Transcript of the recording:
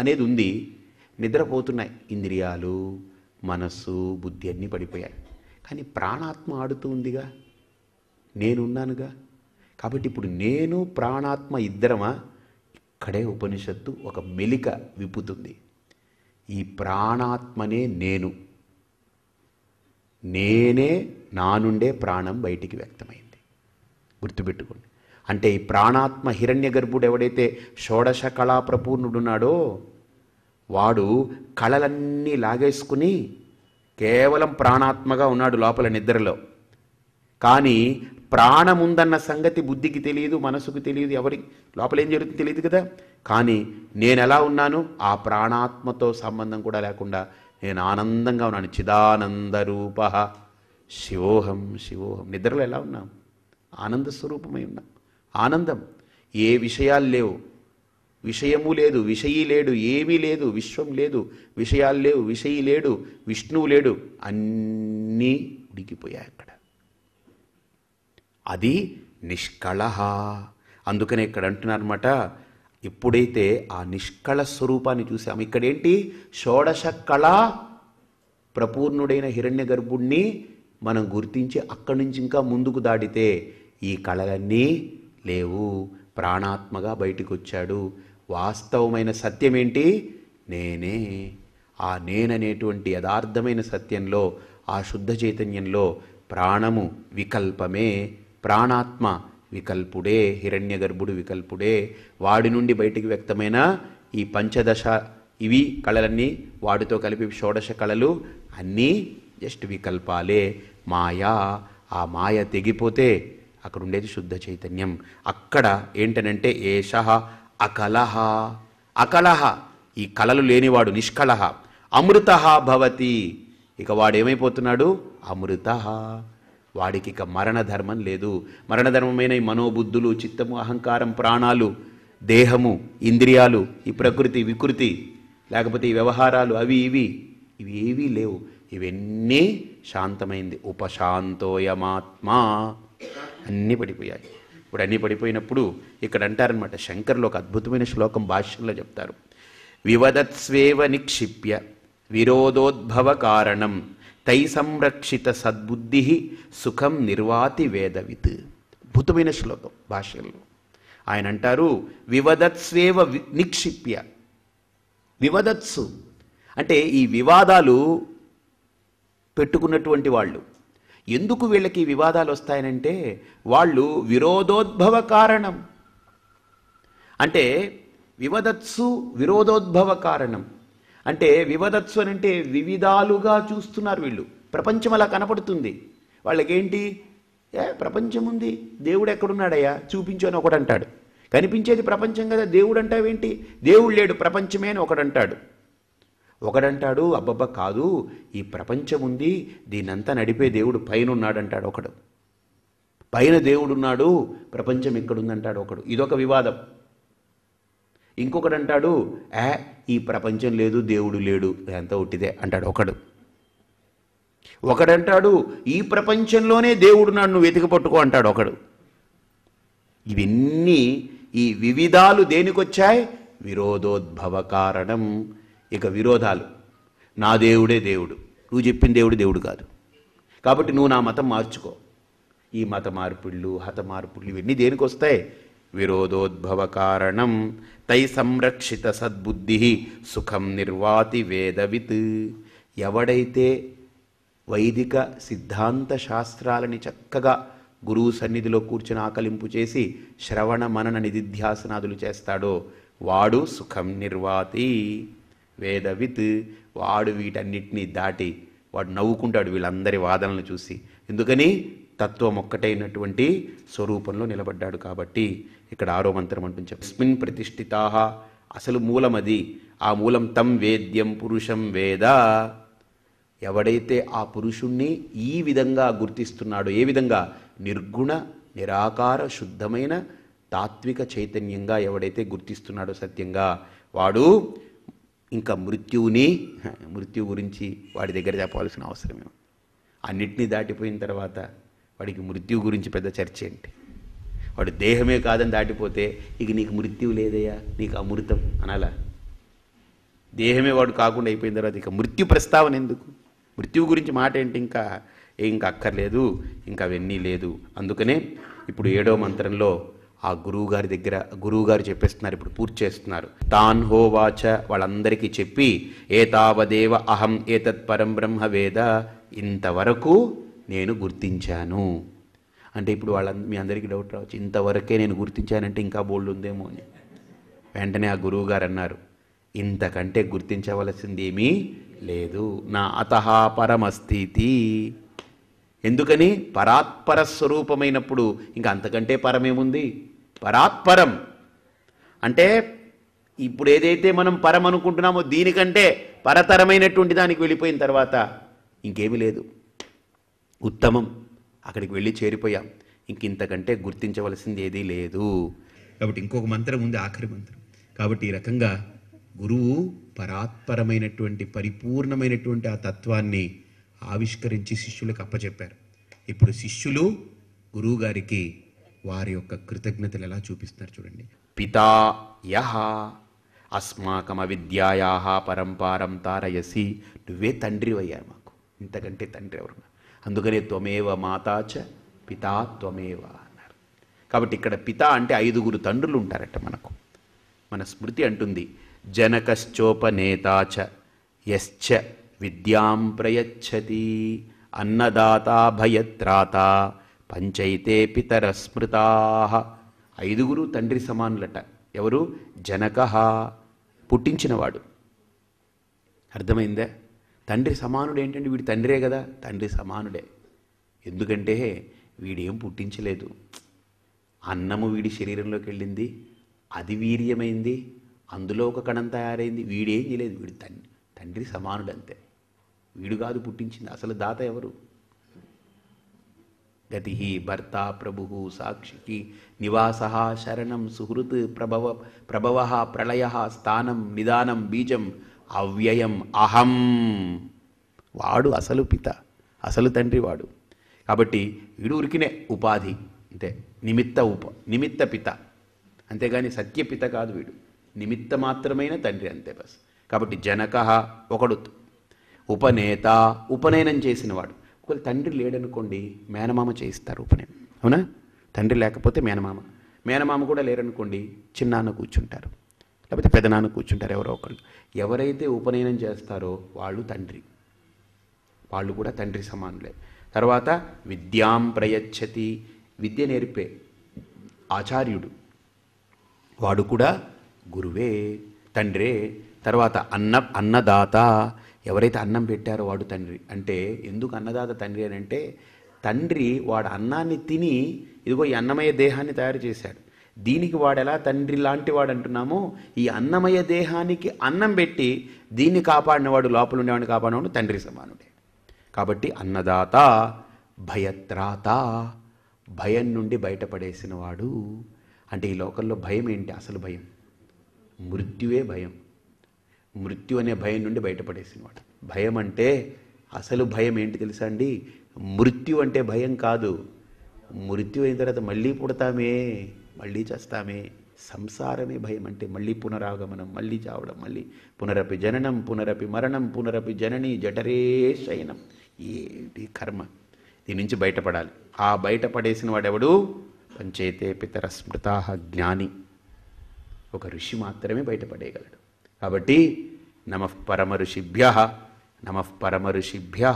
అనేది ఉంది నిద్రపోతున్నాయి ఇంద్రియాలు మనస్సు బుద్ధి అన్నీ పడిపోయాయి కానీ ప్రాణాత్మ ఆడుతూ ఉందిగా నేనున్నానుగా కాబట్టి ఇప్పుడు నేను ప్రాణాత్మ ఇద్దరమా ఇక్కడే ఉపనిషత్తు ఒక మెలిక విప్పుతుంది ఈ ప్రాణాత్మనే నేను నేనే నా నుండే ప్రాణం బయటికి వ్యక్తమైంది గుర్తుపెట్టుకోండి అంటే ఈ ప్రాణాత్మ హిరణ్య గర్భుడు ఎవడైతే షోడశ కళాప్రపూర్ణుడున్నాడో వాడు కళలన్నీ లాగేసుకుని కేవలం ప్రాణాత్మగా ఉన్నాడు లోపల నిద్రలో కానీ ప్రాణముందన్న సంగతి బుద్ధికి తెలియదు మనసుకు తెలియదు ఎవరి లోపలేం జరుగుతుంది తెలియదు కదా కానీ నేను ఎలా ఉన్నాను ఆ ప్రాణాత్మతో సంబంధం కూడా లేకుండా నేను ఆనందంగా ఉన్నాను చిదానంద శివోహం శివోహం నిద్రలో ఎలా ఉన్నాం ఆనంద స్వరూపమై ఉన్నాం ఆనందం ఏ విషయాలు లేవు విషయము లేదు విషయీ లేడు ఏమీ లేదు విశ్వం లేదు విషయాలు లేవు విషయీ లేడు విష్ణువు లేడు అన్నీ ఉడికిపోయాయి అక్కడ అది నిష్కళహ అందుకనే ఇక్కడ అంటున్నారన్నమాట ఎప్పుడైతే ఆ నిష్కళ స్వరూపాన్ని చూసాము ఇక్కడేంటి షోడశ కళ ప్రపూర్ణుడైన హిరణ్య గర్భుణ్ణి మనం గుర్తించి అక్కడి నుంచి ఇంకా ముందుకు దాటితే ఈ కళలన్నీ లేవు ప్రాణాత్మగా బయటికి వచ్చాడు వాస్తవమైన సత్యమేంటి నేనే ఆ నేననేటువంటి యథార్థమైన సత్యంలో ఆ శుద్ధ చైతన్యంలో ప్రాణము వికల్పమే ప్రాణాత్మ వికల్పుడే హిరణ్యగర్భుడు వికల్పుడే వాడి నుండి బయటికి వ్యక్తమైన ఈ పంచదశ ఇవి కళలన్నీ వాడితో కలిపి షోడశ కళలు అన్నీ జస్ట్ వికల్పాలే మాయా ఆ మాయ తెగిపోతే అక్కడ ఉండేది శుద్ధ చైతన్యం అక్కడ ఏంటనంటే ఏష అకలహ అకలహ ఈ కళలు లేనివాడు నిష్కలహ అమృత భవతి ఇక వాడేమైపోతున్నాడు అమృత వాడికి ఇక మరణధర్మం లేదు మరణధర్మమైన ఈ మనోబుద్ధులు చిత్తము అహంకారం ప్రాణాలు దేహము ఇంద్రియాలు ఈ ప్రకృతి వికృతి లేకపోతే ఈ వ్యవహారాలు అవి ఇవి ఇవి ఏవీ లేవు ఇవన్నీ శాంతమైంది ఉపశాంతోయమాత్మా అన్నీ పడిపోయాయి ఇప్పుడు అన్నీ పడిపోయినప్పుడు ఇక్కడ అంటారనమాట శంకర్లు ఒక అద్భుతమైన శ్లోకం భాష్యంలో చెప్తారు వివదత్స్వేవ నిక్షిప్య విరోధోద్భవ కారణం తై సంరక్షిత సద్బుద్ధి సుఖం నిర్వాతి వేదవిత్ అద్భుతమైన శ్లోకం భాష్యంలో ఆయన అంటారు వివదత్స్వేవ నిక్షిప్య వివదత్సు అంటే ఈ వివాదాలు పెట్టుకున్నటువంటి వాళ్ళు ఎందుకు వీళ్ళకి వివాదాలు వస్తాయనంటే వాళ్ళు విరోధోద్భవ కారణం అంటే వివదత్సు విరోధోద్భవ కారణం అంటే వివదత్సు అని అంటే వివిధాలుగా చూస్తున్నారు వీళ్ళు ప్రపంచం అలా కనపడుతుంది వాళ్ళకేంటి ఏ ప్రపంచం ఉంది దేవుడు ఎక్కడున్నాడయ్యా చూపించు అని ఒకడంటాడు కనిపించేది ప్రపంచం కదా దేవుడు అంటావేంటి దేవుడు లేడు ప్రపంచమే అని ఒకడంటాడు ఒకడంటాడు అబ్బబ్బ కాదు ఈ ప్రపంచం ఉంది దీనంతా నడిపే దేవుడు పైన ఉన్నాడంటాడు ఒకడు పైన దేవుడున్నాడు ప్రపంచం ఇక్కడుందంటాడు ఒకడు ఇదొక వివాదం ఇంకొకడంటాడు ఏ ఈ ప్రపంచం లేదు దేవుడు లేడు ఎంత ఒట్టిదే అంటాడు ఒకడు ఒకడంటాడు ఈ ప్రపంచంలోనే దేవుడు నన్ను వెతికి పట్టుకో అంటాడు ఒకడు ఇవన్నీ ఈ వివిధాలు దేనికొచ్చాయి విరోధోద్భవ కారణం ఇక విరోధాలు నా దేవుడే దేవుడు నువ్వు చెప్పిన దేవుడు దేవుడు కాదు కాబట్టి నువ్వు నా మతం మార్చుకో ఈ మత మార్పిళ్ళు హత మార్పుళ్ళు ఇవన్నీ దేనికి వస్తాయి విరోధోద్భవ కారణం తై సంరక్షిత సద్బుద్ధి సుఖం నిర్వాతి వేదవిత్ ఎవడైతే వైదిక సిద్ధాంత శాస్త్రాలని చక్కగా గురువు సన్నిధిలో కూర్చుని ఆకలింపు చేసి శ్రవణ మనన నిధిధ్యాసనాదులు చేస్తాడో వాడు సుఖం నిర్వాతి వేదవిత్ వాడు వీటన్నిటినీ దాటి వాడు నవ్వుకుంటాడు వీళ్ళందరి వాదనలు చూసి ఎందుకని తత్వం ఒక్కటైనటువంటి స్వరూపంలో నిలబడ్డాడు కాబట్టి ఇక్కడ ఆరో మంత్రం అంటుంది చెప్పిన్ ప్రతిష్ఠితా అసలు మూలం అది ఆ మూలం తం వేద్యం పురుషం వేద ఎవడైతే ఆ పురుషుణ్ణి ఈ విధంగా గుర్తిస్తున్నాడో ఏ విధంగా నిర్గుణ నిరాకార శుద్ధమైన తాత్విక చైతన్యంగా ఎవడైతే గుర్తిస్తున్నాడో సత్యంగా వాడు ఇంకా మృత్యువుని మృత్యు గురించి వాడి దగ్గర చెప్పాల్సిన అవసరం ఏమి అన్నిటినీ దాటిపోయిన తర్వాత వాడికి మృత్యు గురించి పెద్ద చర్చ ఏంటి వాడు దేహమే కాదని దాటిపోతే ఇక నీకు మృత్యువు లేదయ్యా నీకు అమృతం అనాలా దేహమే వాడు కాకుండా అయిపోయిన తర్వాత ఇక మృత్యు ప్రస్తావన ఎందుకు మృత్యువు గురించి మాట ఏంటి ఇంకా ఇంకా అక్కర్లేదు ఇంకా అవన్నీ లేదు అందుకనే ఇప్పుడు ఏడో మంత్రంలో ఆ గురువుగారి దగ్గర గురువుగారు చెప్పేస్తున్నారు ఇప్పుడు పూర్తి చేస్తున్నారు తాన్ హోవాచ వాళ్ళందరికీ చెప్పి ఏతావదేవ అహం ఏతత్ పరం బ్రహ్మ వేద ఇంతవరకు నేను గుర్తించాను అంటే ఇప్పుడు వాళ్ళ మీ అందరికీ డౌట్ రావచ్చు ఇంతవరకే నేను గుర్తించానంటే ఇంకా బోల్డ్ ఉందేమో అని వెంటనే ఆ గారు అన్నారు ఇంతకంటే గుర్తించవలసింది ఏమీ లేదు నా అత పరమస్థితి ఎందుకని పరాత్పర స్వరూపమైనప్పుడు ఇంకా అంతకంటే పరమేముంది పరాత్పరం అంటే ఇప్పుడు ఏదైతే మనం పరం అనుకుంటున్నామో దీనికంటే పరతరమైనటువంటి దానికి వెళ్ళిపోయిన తర్వాత ఇంకేమీ లేదు ఉత్తమం అక్కడికి వెళ్ళి చేరిపోయాం ఇంక ఇంతకంటే గుర్తించవలసింది ఏదీ లేదు కాబట్టి ఇంకొక మంత్రం ఉంది ఆఖరి మంత్రం కాబట్టి ఈ రకంగా గురువు పరాత్పరమైనటువంటి పరిపూర్ణమైనటువంటి ఆ తత్వాన్ని ఆవిష్కరించి శిష్యులకు అప్పచెప్పారు ఇప్పుడు శిష్యులు గురువుగారికి వారి యొక్క కృతజ్ఞతలు ఎలా చూపిస్తున్నారు చూడండి పితా యహ అస్మాకమ విద్యాయా పరంపారం తారయసి నువ్వే తండ్రి అయ్యారు మాకు ఇంతకంటే తండ్రి ఎవరు అందుకనే త్వమేవ మాతాచ పితా త్వమేవ అన్నారు కాబట్టి ఇక్కడ పిత అంటే ఐదుగురు తండ్రులు ఉంటారట మనకు మన స్మృతి అంటుంది జనకశ్చోపనేతాచ యశ్చ విద్యాం ప్రయచ్చతి అన్నదాత భయత్రాత పంచైతే పితర ఐదుగురు తండ్రి సమానులట ఎవరు జనక పుట్టించినవాడు అర్థమైందే తండ్రి సమానుడు ఏంటంటే వీడి తండ్రే కదా తండ్రి సమానుడే ఎందుకంటే వీడేం పుట్టించలేదు అన్నము వీడి శరీరంలోకి వెళ్ళింది అది వీర్యమైంది అందులో ఒక కణం తయారైంది వీడేం చేయలేదు వీడి తండ్రి తండ్రి సమానుడంతే వీడు కాదు పుట్టించింది అసలు దాత ఎవరు గతి భర్త ప్రభు సాక్షికి నివాస శరణం సుహృత్ ప్రభవ ప్రభవ ప్రళయ స్థానం నిదానం బీజం అవ్యయం అహం వాడు అసలు పిత అసలు తండ్రి వాడు కాబట్టి వీడు ఉరికినే ఉపాధి అంతే నిమిత్త ఉప నిమిత్త పిత అంతేగాని సత్యపిత కాదు వీడు నిమిత్త మాత్రమైన తండ్రి అంతే బస్ కాబట్టి జనక ఒకడు ఉపనేత ఉపనయనం చేసినవాడు ఒకవేళ తండ్రి లేడనుకోండి మేనమామ చేయిస్తారు పని అవునా తండ్రి లేకపోతే మేనమామ మేనమామ కూడా లేరనుకోండి చిన్నాన్న కూర్చుంటారు లేకపోతే పెదనాన్న కూర్చుంటారు ఎవరో ఒకళ్ళు ఎవరైతే ఉపనయనం చేస్తారో వాళ్ళు తండ్రి వాళ్ళు కూడా తండ్రి సమానులే తర్వాత విద్యాం ప్రయచ్చతి విద్య నేర్పే ఆచార్యుడు వాడు కూడా గురువే తండ్రే తర్వాత అన్న అన్నదాత ఎవరైతే అన్నం పెట్టారో వాడు తండ్రి అంటే ఎందుకు అన్నదాత తండ్రి అని అంటే తండ్రి వాడు అన్నాన్ని తిని ఇదిగో ఈ అన్నమయ దేహాన్ని తయారు చేశాడు దీనికి వాడు ఎలా తండ్రి లాంటి వాడు అంటున్నామో ఈ అన్నమయ దేహానికి అన్నం పెట్టి దీన్ని కాపాడినవాడు లోపల ఉండేవాడిని కాపాడినవాడు తండ్రి సమానుడే కాబట్టి అన్నదాత భయత్రాత భయం నుండి బయటపడేసిన వాడు అంటే ఈ లోకల్లో భయం ఏంటి అసలు భయం మృత్యువే భయం మృత్యు అనే భయం నుండి బయటపడేసినవాడు భయం అంటే అసలు భయం ఏంటి తెలుసా అండి మృత్యు అంటే భయం కాదు మృత్యు అయిన తర్వాత మళ్ళీ పుడతామే మళ్ళీ చేస్తామే సంసారమే భయం అంటే మళ్ళీ పునరాగమనం మళ్ళీ చావడం మళ్ళీ పునరపి జననం పునరపి మరణం పునరపి జనని జఠరే శయనం ఏంటి కర్మ దీని నుంచి బయటపడాలి ఆ బయటపడేసిన వాడెవడు పంచేతే పితర స్మృత జ్ఞాని ఒక ఋషి మాత్రమే బయటపడేయగలడు కాబట్టి నమ పరమఋషిభ్య నమ పరమఋషిభ్య